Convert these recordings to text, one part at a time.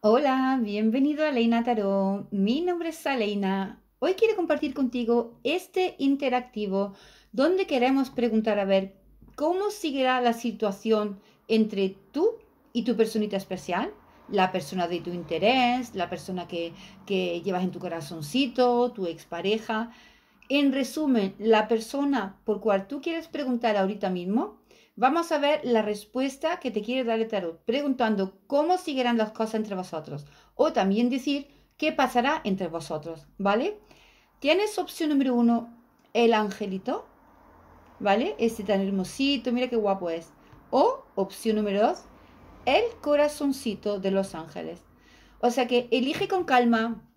Hola, bienvenido a Leina Tarot. Mi nombre es Aleina. Hoy quiero compartir contigo este interactivo donde queremos preguntar a ver cómo seguirá la situación entre tú y tu personita especial, la persona de tu interés, la persona que, llevas en tu corazoncito, tu expareja. En resumen, la persona por cual tú quieres preguntar ahorita mismo Vamos a ver la respuesta que te quiere dar el tarot, preguntando cómo seguirán las cosas entre vosotros o también decir qué pasará entre vosotros, ¿vale? Tienes opción número uno, el angelito, ¿vale? Este tan hermosito, mira qué guapo es. O opción número dos, el corazoncito de los ángeles. O sea que elige con calma.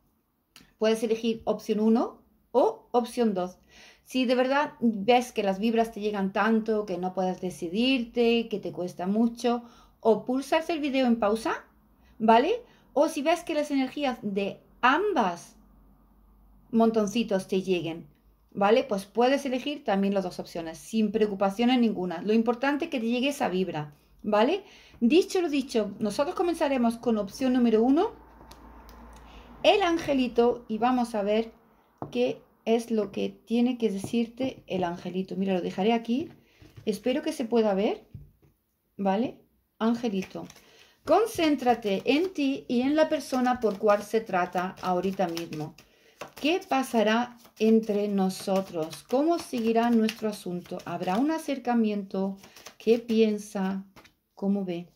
Puedes elegir opción uno, o opción 2, si de verdad ves que las vibras te llegan tanto, que no puedes decidirte, que te cuesta mucho, o pulsas el video en pausa, ¿vale? O si ves que las energías de ambas montoncitos te lleguen, ¿vale? Pues puedes elegir también las dos opciones, sin preocupaciones ninguna. Lo importante es que te llegue esa vibra, ¿vale? Dicho lo dicho, nosotros comenzaremos con opción número 1 el angelito, y vamos a ver qué es lo que tiene que decirte el angelito. Mira, lo dejaré aquí. Espero que se pueda ver. ¿Vale? Angelito. Concéntrate en ti y en la persona por cual se trata ahorita mismo. ¿Qué pasará entre nosotros? ¿Cómo seguirá nuestro asunto? ¿Habrá un acercamiento? ¿Qué piensa? ¿Cómo ve?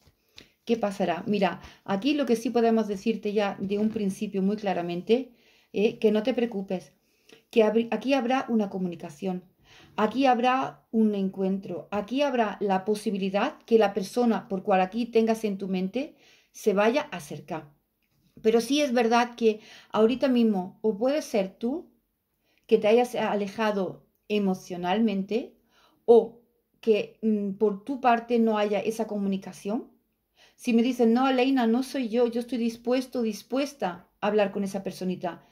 ¿Qué pasará? Mira, aquí lo que sí podemos decirte ya de un principio muy claramente ¿eh? que no te preocupes, que aquí habrá una comunicación, aquí habrá un encuentro, aquí habrá la posibilidad que la persona por cual aquí tengas en tu mente se vaya a acercar. Pero sí es verdad que ahorita mismo o puede ser tú que te hayas alejado emocionalmente o que mm, por tu parte no haya esa comunicación. Si me dicen, no, Elena, no soy yo, yo estoy dispuesto, dispuesta a hablar con esa personita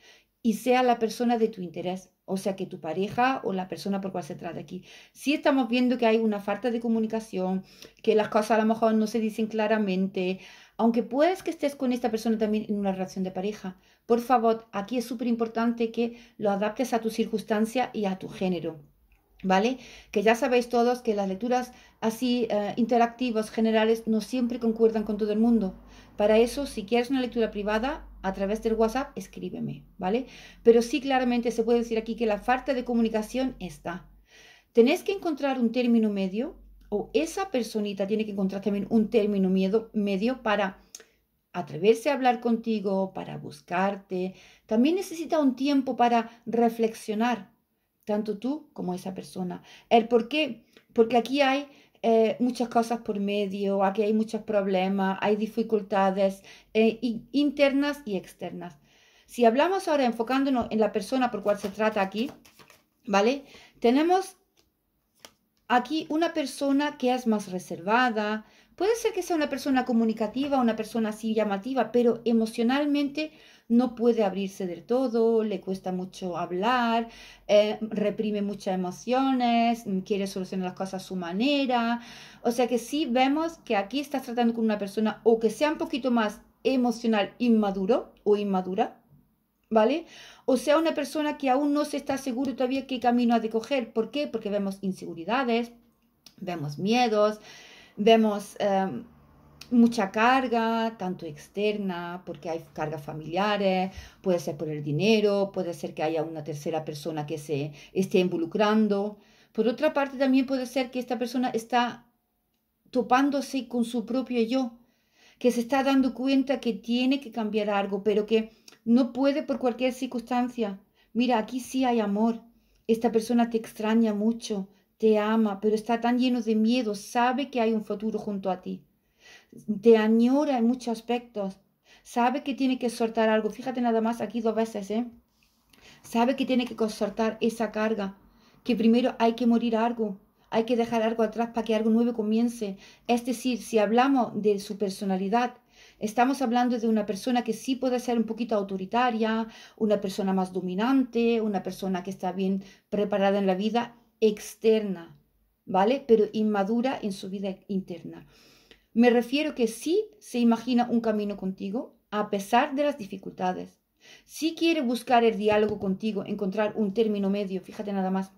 y sea la persona de tu interés, o sea, que tu pareja o la persona por cual se trata aquí. Si estamos viendo que hay una falta de comunicación, que las cosas a lo mejor no se dicen claramente, aunque puedes que estés con esta persona también en una relación de pareja, por favor, aquí es súper importante que lo adaptes a tu circunstancia y a tu género. ¿Vale? Que ya sabéis todos que las lecturas así eh, interactivas generales no siempre concuerdan con todo el mundo. Para eso, si quieres una lectura privada, a través del WhatsApp, escríbeme, ¿vale? Pero sí claramente se puede decir aquí que la falta de comunicación está. Tenés que encontrar un término medio o esa personita tiene que encontrar también un término medio, para atreverse a hablar contigo, para buscarte. También necesita un tiempo para reflexionar, tanto tú como esa persona. El por qué, porque aquí hay eh, muchas cosas por medio, aquí hay muchos problemas, hay dificultades eh, internas y externas. Si hablamos ahora enfocándonos en la persona por cual se trata aquí, ¿vale? Tenemos aquí una persona que es más reservada, puede ser que sea una persona comunicativa, una persona así llamativa, pero emocionalmente no puede abrirse del todo, le cuesta mucho hablar, eh, reprime muchas emociones, mm, quiere solucionar las cosas a su manera. O sea que sí vemos que aquí estás tratando con una persona o que sea un poquito más emocional inmaduro o inmadura, ¿vale? O sea, una persona que aún no se está seguro todavía qué camino ha de coger. ¿Por qué? Porque vemos inseguridades, vemos miedos, vemos... Em, mucha carga, tanto externa, porque hay cargas familiares, puede ser por el dinero, puede ser que haya una tercera persona que se esté involucrando. Por otra parte, también puede ser que esta persona está topándose con su propio yo, que se está dando cuenta que tiene que cambiar algo, pero que no puede por cualquier circunstancia. Mira, aquí sí hay amor. Esta persona te extraña mucho, te ama, pero está tan lleno de miedo, sabe que hay un futuro junto a ti te añora en muchos aspectos. Sabe que tiene que soltar algo. Fíjate nada más aquí dos veces, ¿eh? Sabe que tiene que soltar esa carga. Que primero hay que morir algo. Hay que dejar algo atrás para que algo nuevo comience. Es decir, si hablamos de su personalidad, Estamos hablando de una persona que sí puede ser un poquito autoritaria, una persona más dominante, una persona que está bien preparada en la vida externa, ¿vale? Pero inmadura en su vida interna. Me refiero que sí se imagina un camino contigo a pesar de las dificultades. Sí quiere buscar el diálogo contigo, encontrar un término medio, fíjate nada más.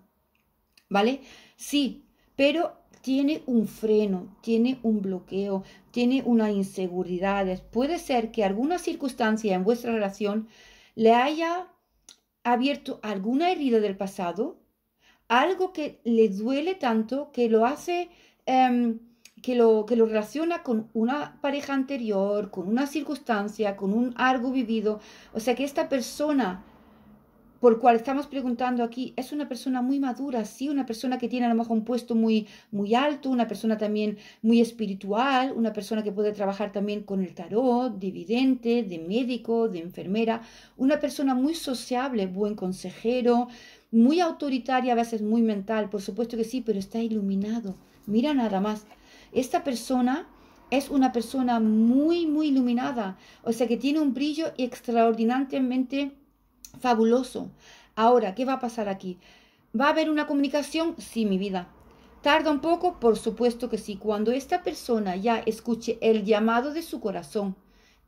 ¿Vale? Sí, pero tiene un freno, tiene un bloqueo, tiene unas inseguridades. Puede ser que alguna circunstancia en vuestra relación le haya abierto alguna herida del pasado, algo que le duele tanto que lo hace... Em, que lo, que lo relaciona con una pareja anterior, con una circunstancia, con un algo vivido. O sea que esta persona por cual estamos preguntando aquí es una persona muy madura, sí, una persona que tiene a lo mejor un puesto muy, muy alto, una persona también muy espiritual, una persona que puede trabajar también con el tarot, de de médico, de enfermera, una persona muy sociable, buen consejero, muy autoritaria, a veces muy mental, por supuesto que sí, pero está iluminado. Mira nada más. Esta persona es una persona muy, muy iluminada, o sea que tiene un brillo extraordinariamente fabuloso. Ahora, ¿qué va a pasar aquí? ¿Va a haber una comunicación? Sí, mi vida. ¿Tarda un poco? Por supuesto que sí. Cuando esta persona ya escuche el llamado de su corazón,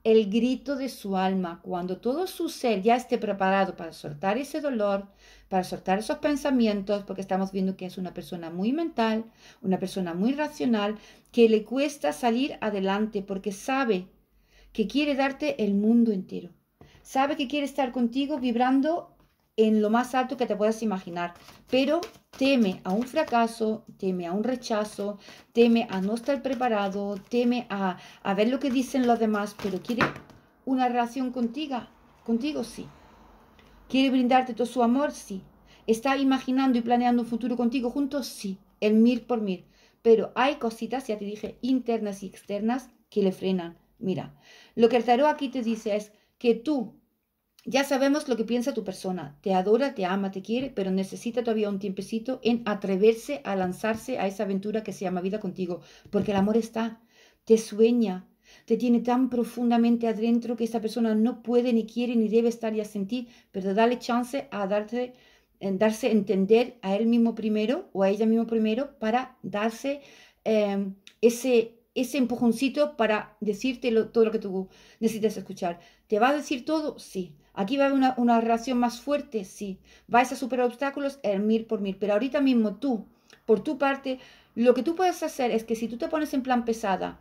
el grito de su alma cuando todo su ser ya esté preparado para soltar ese dolor, para soltar esos pensamientos, porque estamos viendo que es una persona muy mental, una persona muy racional, que le cuesta salir adelante porque sabe que quiere darte el mundo entero, sabe que quiere estar contigo vibrando en lo más alto que te puedas imaginar, pero teme a un fracaso, teme a un rechazo, teme a no estar preparado, teme a, a ver lo que dicen los demás, pero quiere una relación contigo, contigo sí. Quiere brindarte todo su amor, sí. Está imaginando y planeando un futuro contigo juntos, sí, el mil por mil. Pero hay cositas, ya te dije, internas y externas que le frenan. Mira, lo que el tarot aquí te dice es que tú ya sabemos lo que piensa tu persona. Te adora, te ama, te quiere, pero necesita todavía un tiempecito en atreverse a lanzarse a esa aventura que se llama vida contigo, porque el amor está, te sueña, te tiene tan profundamente adentro que esa persona no puede, ni quiere, ni debe estar ya sin pero dale chance a darte, darse a entender a él mismo primero o a ella mismo primero para darse em, ese, ese empujoncito para decirte todo lo que tú necesitas escuchar. ¿Te va a decir todo? Sí. Aquí va a haber una, relación más fuerte, sí. Vais a superar obstáculos el mil por mil. Pero ahorita mismo tú, por tu parte, lo que tú puedes hacer es que si tú te pones en plan pesada,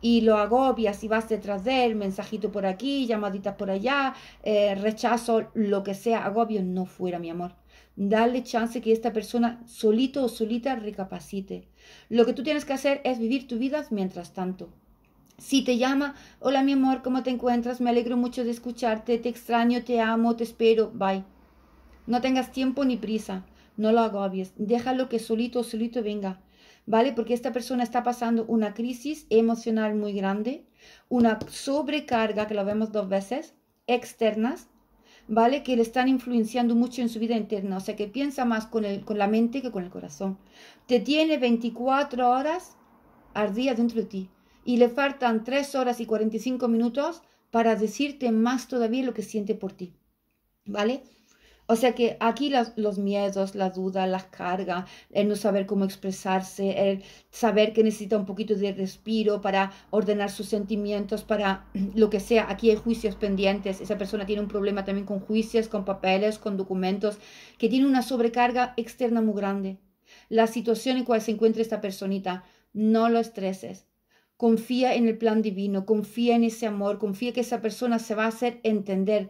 y lo agobias y vas detrás de él, mensajito por aquí, llamaditas por allá, eh, rechazo, lo que sea, agobio, no fuera, mi amor. Dale chance que esta persona solito o solita recapacite. Lo que tú tienes que hacer es vivir tu vida mientras tanto. Si te llama, hola mi amor, ¿cómo te encuentras? Me alegro mucho de escucharte, te extraño, te amo, te espero, bye. No tengas tiempo ni prisa, no lo agobies, déjalo que solito solito venga, ¿vale? Porque esta persona está pasando una crisis emocional muy grande, una sobrecarga, que lo vemos dos veces, externas, ¿vale? Que le están influenciando mucho en su vida interna, o sea que piensa más con, con la mente que con el corazón. Te tiene 24 horas ardía dentro de ti y le faltan 3 horas y 45 minutos para decirte más todavía lo que siente por ti. ¿Vale? O sea que aquí los, miedos, la duda, la carga, el no saber cómo expresarse, el saber que necesita un poquito de respiro para ordenar sus sentimientos, para lo que sea. Aquí hay juicios pendientes. Esa persona tiene un problema también con juicios, con papeles, con documentos, que tiene una sobrecarga externa muy grande. La situación en la cual se encuentra esta personita, no lo estreses confía en el plan divino, confía en ese amor, confía que esa persona se va a hacer entender.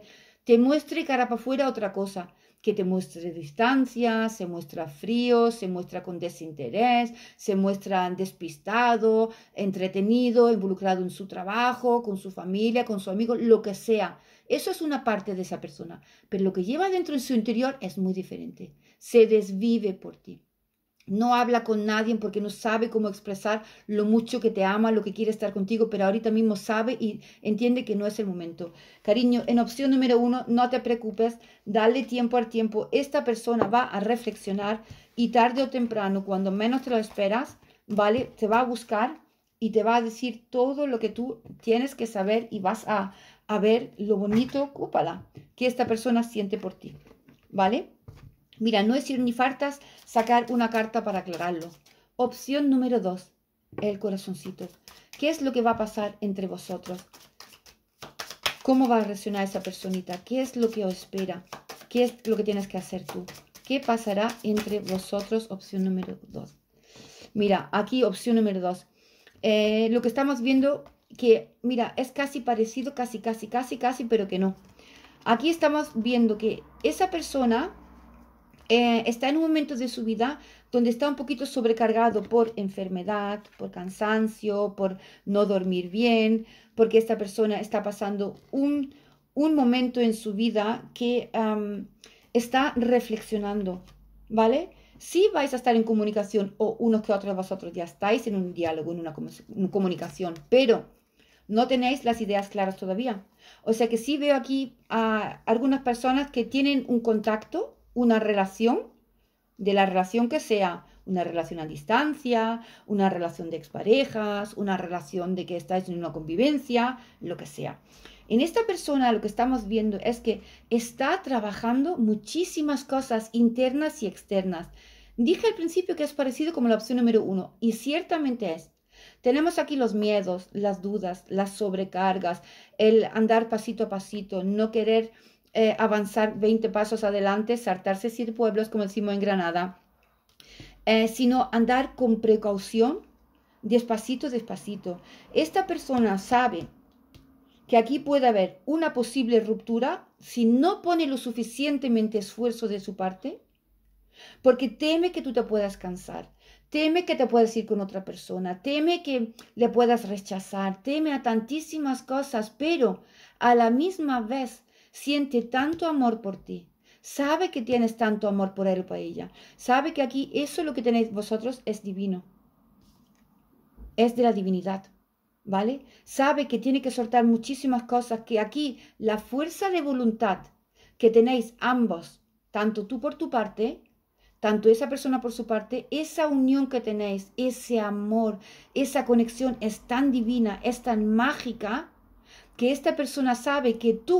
Te muestre cara para afuera otra cosa, que te muestre distancia, se muestra frío, se muestra con desinterés, se muestra despistado, entretenido, involucrado en su trabajo, con su familia, con su amigo, lo que sea. Eso es una parte de esa persona, pero lo que lleva dentro en su interior es muy diferente. Se desvive por ti no habla con nadie porque no sabe cómo expresar lo mucho que te ama, lo que quiere estar contigo, pero ahorita mismo sabe y entiende que no es el momento. Cariño, en opción número uno, no te preocupes, dale tiempo al tiempo. Esta persona va a reflexionar y tarde o temprano, cuando menos te lo esperas, ¿vale? Te va a buscar y te va a decir todo lo que tú tienes que saber y vas a, ver lo bonito, cúpala, que esta persona siente por ti, ¿vale? Mira, no es ir ni faltas sacar una carta para aclararlo. Opción número dos. el corazoncito. ¿Qué es lo que va a pasar entre vosotros? ¿Cómo va a reaccionar esa personita? ¿Qué es lo que os espera? ¿Qué es lo que tienes que hacer tú? ¿Qué pasará entre vosotros? Opción número dos. Mira, aquí opción número dos. Eh, lo que estamos viendo que, mira, es casi parecido, casi, casi, casi, casi, pero que no. Aquí estamos viendo que esa persona eh, está en un momento de su vida donde está un poquito sobrecargado por enfermedad, por cansancio, por no dormir bien, porque esta persona está pasando un, momento en su vida que está reflexionando, ¿vale? Sí vais a estar en comunicación o unos que otros de vosotros ya estáis en un diálogo, en una comunicación, pero no tenéis las ideas claras todavía. O sea que sí veo aquí a algunas personas que tienen un contacto una relación, de la relación que sea una relación a distancia, una relación de exparejas, una relación de que estáis en una convivencia, lo que sea. En esta persona lo que estamos viendo es que está trabajando muchísimas cosas internas y externas. Dije al principio que es parecido como la opción número uno y ciertamente es. Tenemos aquí los miedos, las dudas, las sobrecargas, el andar pasito a pasito, no querer eh, avanzar 20 pasos adelante, saltarse siete pueblos, como decimos en Granada, eh, sino andar con precaución, despacito, despacito. Esta persona sabe que aquí puede haber una posible ruptura si no pone lo suficientemente esfuerzo de su parte, porque teme que tú te puedas cansar, teme que te puedas ir con otra persona, teme que le puedas rechazar, teme a tantísimas cosas, pero a la misma vez siente tanto amor por ti, sabe que tienes tanto amor por él o por ella, sabe que aquí eso lo que tenéis vosotros es divino, es de la divinidad. ¿Vale? Sabe que tiene que soltar muchísimas cosas, que aquí la fuerza de voluntad que tenéis ambos, tanto tú por tu parte tanto esa persona por su parte, esa unión que tenéis, ese amor, esa conexión es tan divina, es tan mágica, que esta persona sabe que tú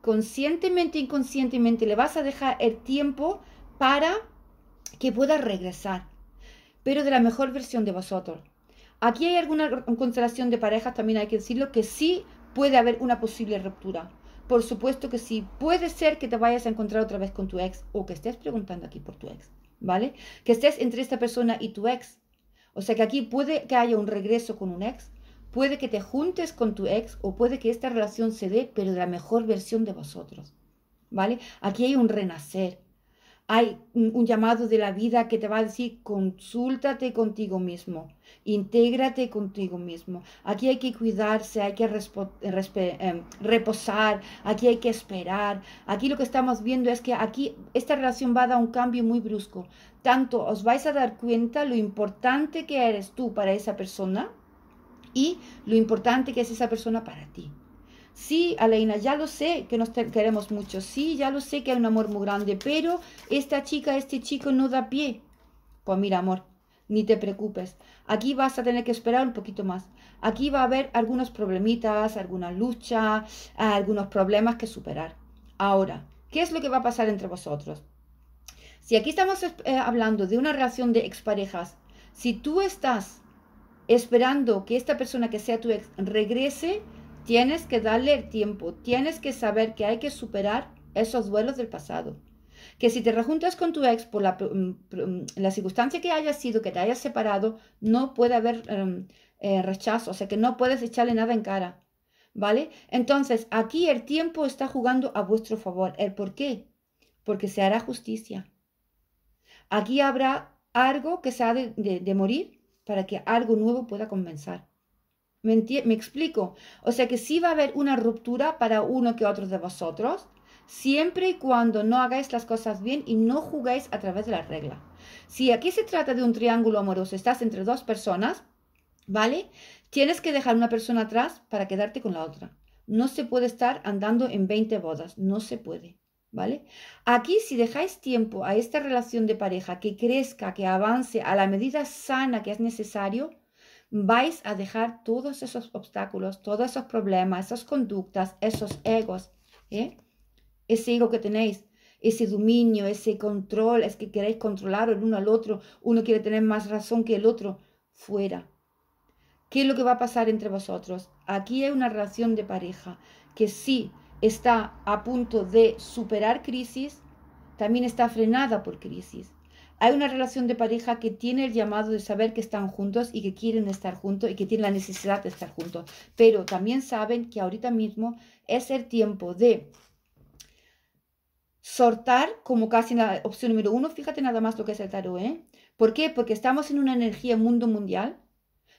conscientemente, inconscientemente, le vas a dejar el tiempo para que pueda regresar, pero de la mejor versión de vosotros. Aquí hay alguna constelación de parejas, también hay que decirlo, que sí puede haber una posible ruptura. Por supuesto que sí, puede ser que te vayas a encontrar otra vez con tu ex o que estés preguntando aquí por tu ex, ¿vale? Que estés entre esta persona y tu ex. O sea que aquí puede que haya un regreso con un ex, Puede que te juntes con tu ex o puede que esta relación se dé, pero de la mejor versión de vosotros. ¿Vale? Aquí hay un renacer. Hay un llamado de la vida que te va a decir, consúltate contigo mismo, intégrate contigo mismo. Aquí hay que cuidarse, hay que em, reposar, aquí hay que esperar. Aquí lo que estamos viendo es que aquí esta relación va a dar un cambio muy brusco. Tanto os vais a dar cuenta lo importante que eres tú para esa persona, y lo importante que es esa persona para ti. Sí, Aleina, ya lo sé que nos queremos mucho, sí, ya lo sé que hay un amor muy grande, pero esta chica, este chico no da pie. Pues mira, amor, ni te preocupes. Aquí vas a tener que esperar un poquito más. Aquí va a haber algunos problemitas, alguna lucha, algunos problemas que superar. Ahora, ¿qué es lo que va a pasar entre vosotros? Si aquí estamos eh, hablando de una relación de exparejas, si tú estás esperando que esta persona que sea tu ex regrese, tienes que darle el tiempo, tienes que saber que hay que superar esos duelos del pasado. Que si te rejuntas con tu ex por la, mm, mm, circunstancia que haya sido, que te haya separado, no puede haber em, eh, rechazo, o sea que no puedes echarle nada en cara. ¿Vale? Entonces, aquí el tiempo está jugando a vuestro favor. ¿El por qué? Porque se hará justicia. Aquí habrá algo que se ha de morir para que algo nuevo pueda comenzar. ¿Me, explico? O sea que sí va a haber una ruptura para uno que otro de vosotros, siempre y cuando no hagáis las cosas bien y no jugáis a través de la regla. Si aquí se trata de un triángulo amoroso, estás entre dos personas, ¿vale? Tienes que dejar una persona atrás para quedarte con la otra. No se puede estar andando en 20 bodas, no se puede. ¿Vale? Aquí, si dejáis tiempo a esta relación de pareja que crezca, que avance a la medida sana que es necesario, vais a dejar todos esos obstáculos, todos esos problemas, esas conductas, esos egos, ¿eh? ese ego que tenéis, ese dominio, ese control, es que queréis controlar el uno al otro, uno quiere tener más razón que el otro, fuera. ¿Qué es lo que va a pasar entre vosotros? Aquí hay una relación de pareja que sí está a punto de superar crisis, también está frenada por crisis. Hay una relación de pareja que tiene el llamado de saber que están juntos y que quieren estar juntos y que tienen la necesidad de estar juntos, pero también saben que ahorita mismo es el tiempo de sortar, como casi la opción número uno, fíjate nada más lo que es el tarot, ¿eh? ¿Por qué? Porque estamos en una energía mundo mundial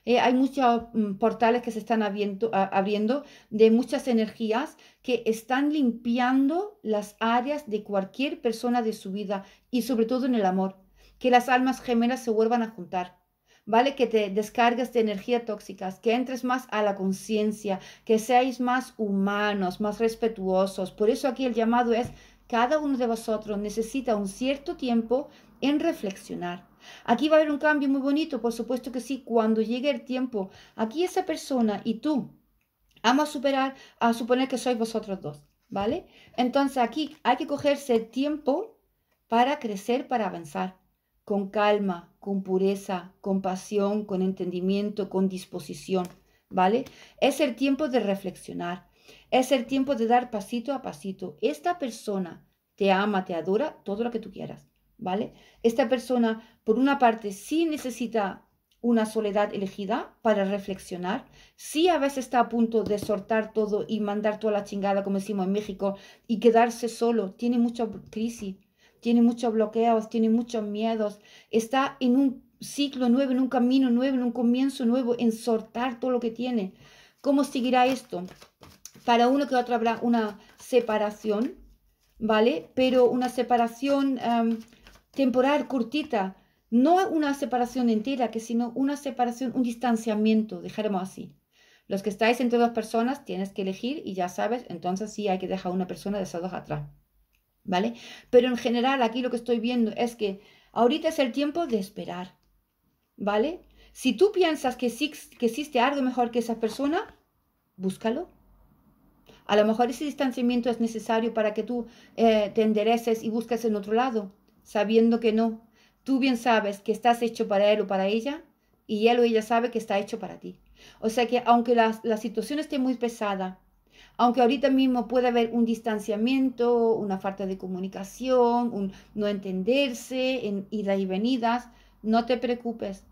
eh, hay muchos mm, portales que se están abriendo de muchas energías que están limpiando las áreas de cualquier persona de su vida y sobre todo en el amor. Que las almas gemelas se vuelvan a juntar. ¿vale? Que te descargues de energías tóxicas, que entres más a la conciencia, que seáis más humanos, más respetuosos. Por eso aquí el llamado es cada uno de vosotros necesita un cierto tiempo en reflexionar. Aquí va a haber un cambio muy bonito, por supuesto que sí, cuando llegue el tiempo. Aquí esa persona y tú, vamos a superar, a suponer que sois vosotros dos, ¿vale? Entonces aquí hay que cogerse el tiempo para crecer, para avanzar, con calma, con pureza, con pasión, con entendimiento, con disposición, ¿vale? Es el tiempo de reflexionar es el tiempo de dar pasito a pasito. Esta persona te ama, te adora, todo lo que tú quieras, ¿vale? Esta persona, por una parte, sí necesita una soledad elegida para reflexionar. Sí, a veces está a punto de soltar todo y mandar toda la chingada, como decimos en México, y quedarse solo. Tiene mucha crisis, tiene muchos bloqueos, tiene muchos miedos. Está en un ciclo nuevo, en un camino nuevo, en un comienzo nuevo, en soltar todo lo que tiene. ¿Cómo seguirá esto? Para uno que otro habrá una separación, ¿vale? Pero una separación em, temporal, cortita. No una separación entera, que sino una separación, un distanciamiento, dejaremos así. Los que estáis entre dos personas tienes que elegir y ya sabes, entonces sí hay que dejar una persona de esas dos atrás, ¿vale? Pero en general aquí lo que estoy viendo es que ahorita es el tiempo de esperar, ¿vale? Si tú piensas que, que existe algo mejor que esa persona, búscalo, a lo mejor ese distanciamiento es necesario para que tú eh, te endereces y busques en otro lado, sabiendo que no. Tú bien sabes que estás hecho para él o para ella y él o ella sabe que está hecho para ti. O sea que aunque la, la situación esté muy pesada, aunque ahorita mismo pueda haber un distanciamiento, una falta de comunicación, un no entenderse, en idas y venidas, no te preocupes,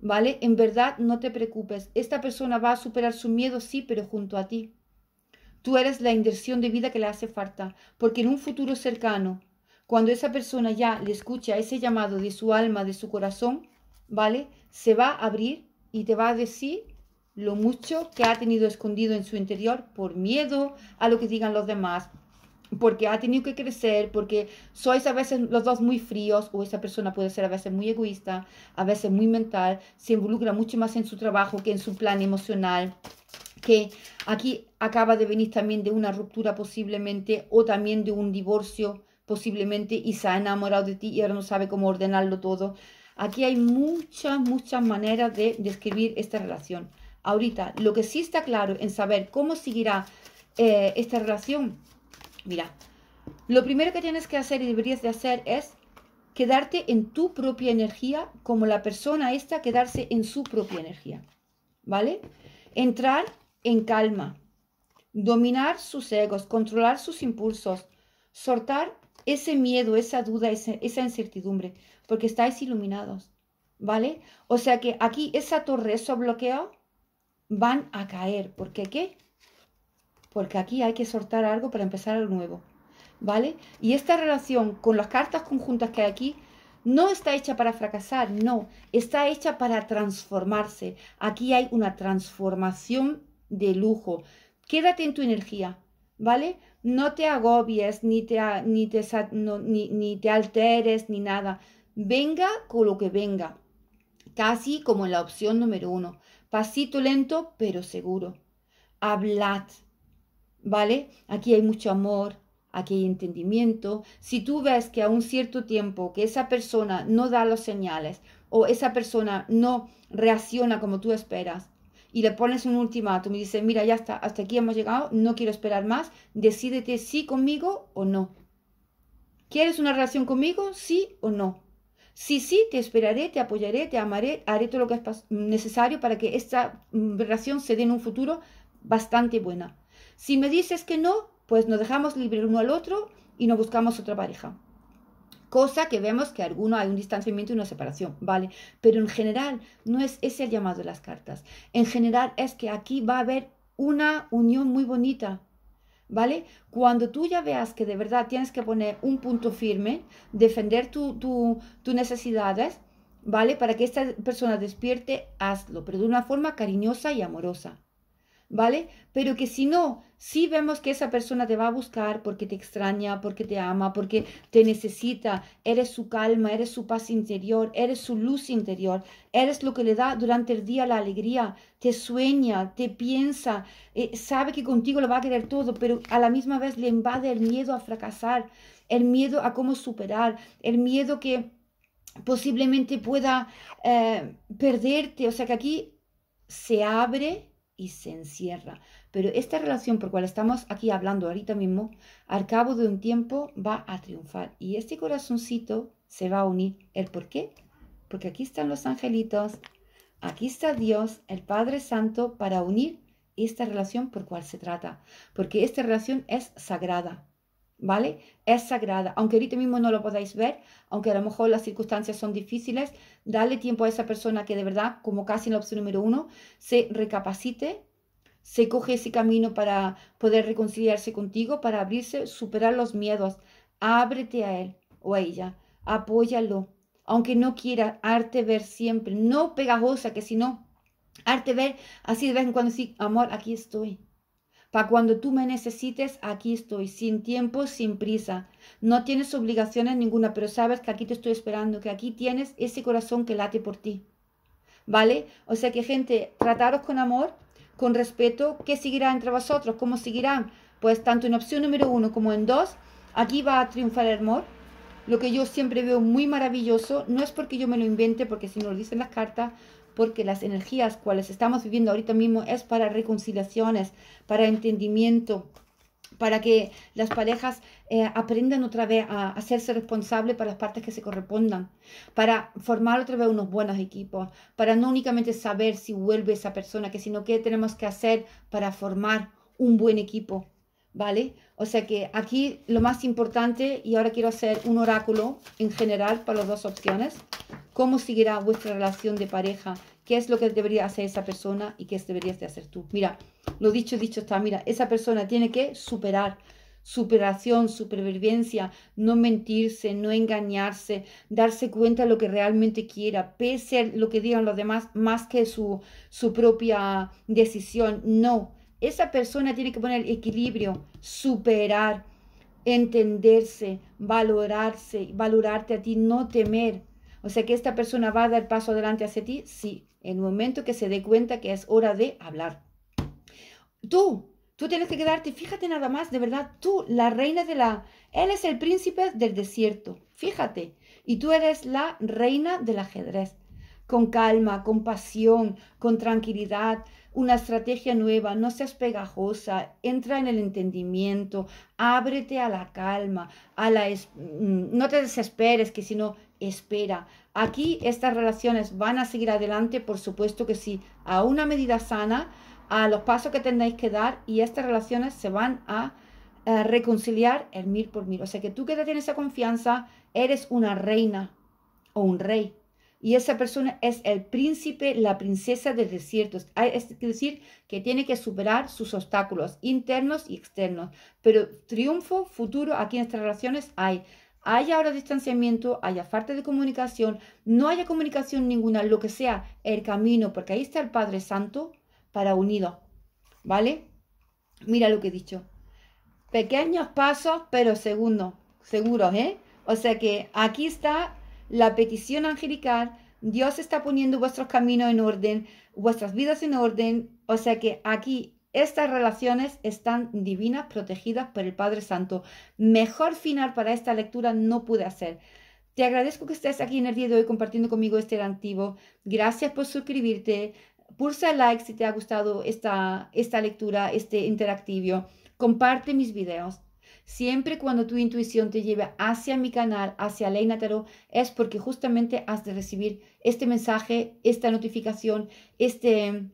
¿vale? En verdad no te preocupes. Esta persona va a superar su miedo, sí, pero junto a ti. Tú eres la inversión de vida que le hace falta, porque en un futuro cercano, cuando esa persona ya le escucha ese llamado de su alma, de su corazón, ¿vale? Se va a abrir y te va a decir lo mucho que ha tenido escondido en su interior por miedo a lo que digan los demás, porque ha tenido que crecer, porque sois a veces los dos muy fríos o esa persona puede ser a veces muy egoísta, a veces muy mental, se involucra mucho más en su trabajo que en su plan emocional, que aquí acaba de venir también de una ruptura posiblemente o también de un divorcio posiblemente y se ha enamorado de ti y ahora no sabe cómo ordenarlo todo. Aquí hay muchas, muchas maneras de describir esta relación. Ahorita, lo que sí está claro en saber cómo seguirá eh, esta relación, mira, lo primero que tienes que hacer y deberías de hacer es quedarte en tu propia energía, como la persona esta quedarse en su propia energía, ¿vale? Entrar en calma, dominar sus egos, controlar sus impulsos, soltar ese miedo, esa duda, esa incertidumbre, porque estáis iluminados, ¿vale? O sea que aquí esa torre, esos bloqueos van a caer, ¿Por ¿qué? Porque aquí hay que soltar algo para empezar algo nuevo, ¿vale? Y esta relación con las cartas conjuntas que hay aquí no está hecha para fracasar, no, está hecha para transformarse. Aquí hay una transformación de lujo. Quédate en tu energía, ¿vale? No te agobies, ni te, ni ni, te alteres, ni nada. Venga con lo que venga, casi como la opción número uno. Pasito lento, pero seguro. Hablad, ¿vale? Aquí hay mucho amor, aquí hay entendimiento. Si tú ves que a un cierto tiempo que esa persona no da las señales o esa persona no reacciona como tú esperas, y le pones un ultimátum y dices, mira, ya está, hasta aquí hemos llegado, no quiero esperar más, decídete sí conmigo o no. ¿Quieres una relación conmigo? Sí o no. Si sí, te esperaré, te apoyaré, te amaré, haré todo lo que es necesario para que esta mm, relación se dé en un futuro bastante buena. Si me dices que no, pues nos dejamos libre uno al otro y nos buscamos otra pareja cosa que vemos que alguno hay un distanciamiento y una separación, ¿vale? Pero en general no es ese el llamado de las cartas. En general es que aquí va a haber una unión muy bonita, ¿vale? Cuando tú ya veas que de verdad tienes que poner un punto firme, defender tus necesidades, ¿vale? Para que esta persona despierte, hazlo, pero de una forma cariñosa y amorosa. ¿vale? Pero que si no, si vemos que esa persona te va a buscar porque te extraña, porque te ama, porque te necesita, eres su calma, eres su paz interior, eres su luz interior, eres lo que le da durante el día la alegría, te sueña, te piensa, eh, sabe que contigo lo va a querer todo, pero a la misma vez le invade el miedo a fracasar, el miedo a cómo superar, el miedo que posiblemente pueda eh, perderte, o sea que aquí se abre y se encierra. Pero esta relación por cual estamos aquí hablando ahorita mismo, al cabo de un tiempo va a triunfar y este corazoncito se va a unir. ¿El por qué? Porque aquí están los angelitos, aquí está Dios, el Padre Santo, para unir esta relación por cual se trata, porque esta relación es sagrada. ¿vale? Es sagrada, aunque ahorita mismo no lo podáis ver, aunque a lo mejor las circunstancias son difíciles, dale tiempo a esa persona que de verdad, como casi en la opción número uno, se recapacite, se coge ese camino para poder reconciliarse contigo, para abrirse, superar los miedos. Ábrete a él o a ella, apóyalo, aunque no quiera, arte ver siempre, no pegajosa, que si no, arte ver así de vez en cuando sí amor, aquí estoy para cuando tú me necesites, aquí estoy, sin tiempo, sin prisa. No tienes obligaciones ninguna, pero sabes que aquí te estoy esperando, que aquí tienes ese corazón que late por ti. ¿Vale? O sea que gente, trataros con amor, con respeto. ¿Qué seguirá entre vosotros? ¿Cómo seguirán? Pues tanto en opción número uno como en dos, aquí va a triunfar el amor. Lo que yo siempre veo muy maravilloso, no es porque yo me lo invente, porque si no lo dicen las cartas, porque las energías cuales estamos viviendo ahorita mismo es para reconciliaciones, para entendimiento, para que las parejas eh, aprendan otra vez a hacerse responsable para las partes que se correspondan, para formar otra vez unos buenos equipos, para no únicamente saber si vuelve esa persona, que sino qué tenemos que hacer para formar un buen equipo, ¿vale? O sea que aquí lo más importante, y ahora quiero hacer un oráculo en general para las dos opciones. ¿Cómo seguirá vuestra relación de pareja? ¿Qué es lo que debería hacer esa persona y qué deberías de hacer tú? Mira, lo dicho, dicho está. Mira, esa persona tiene que superar. Superación, supervivencia, no mentirse, no engañarse, darse cuenta de lo que realmente quiera, pese a lo que digan los demás, más que su, su propia decisión. No, esa persona tiene que poner equilibrio, superar, entenderse, valorarse, valorarte a ti, no temer. O sea que esta persona va a dar paso adelante hacia ti, sí, en el momento que se dé cuenta que es hora de hablar. Tú, tú tienes que quedarte, fíjate nada más, de verdad, tú, la reina de la... Él es el príncipe del desierto, fíjate, y tú eres la reina del ajedrez. Con calma, con pasión, con tranquilidad, una estrategia nueva, no seas pegajosa, entra en el entendimiento, ábrete a la calma, a la mm, no te desesperes, que si no, espera. Aquí estas relaciones van a seguir adelante, por supuesto que sí, a una medida sana, a los pasos que tenéis que dar y estas relaciones se van a, eh, reconciliar el mil por mil. O sea que tú que te tienes esa confianza, eres una reina o un rey y esa persona es el príncipe, la princesa del desierto. Es decir, que tiene que superar sus obstáculos internos y externos. Pero triunfo futuro aquí en estas relaciones hay. Hay ahora distanciamiento, haya falta de comunicación, no haya comunicación ninguna, lo que sea, el camino, porque ahí está el Padre Santo para unido. ¿Vale? Mira lo que he dicho. Pequeños pasos, pero segundos, seguros, ¿eh? O sea que aquí está la petición angelical, Dios está poniendo vuestros caminos en orden, vuestras vidas en orden, o sea que aquí estas relaciones están divinas, protegidas por el Padre Santo. Mejor final para esta lectura no pude hacer. Te agradezco que estés aquí en el día de hoy compartiendo conmigo este antiguo. Gracias por suscribirte. Pulsa like si te ha gustado esta, esta lectura, este interactivo. Comparte mis videos. Siempre cuando tu intuición te lleve hacia mi canal, hacia Leina Tarot, es porque justamente has de recibir este mensaje, esta notificación, este,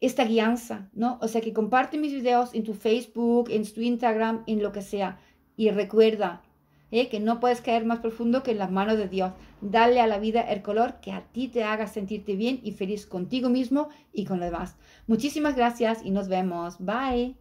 esta guianza, ¿no? O sea que comparte mis videos en tu Facebook, en tu Instagram, en lo que sea. Y recuerda ¿eh? que no puedes caer más profundo que en las manos de Dios. Dale a la vida el color que a ti te haga sentirte bien y feliz contigo mismo y con los demás. Muchísimas gracias y nos vemos. Bye.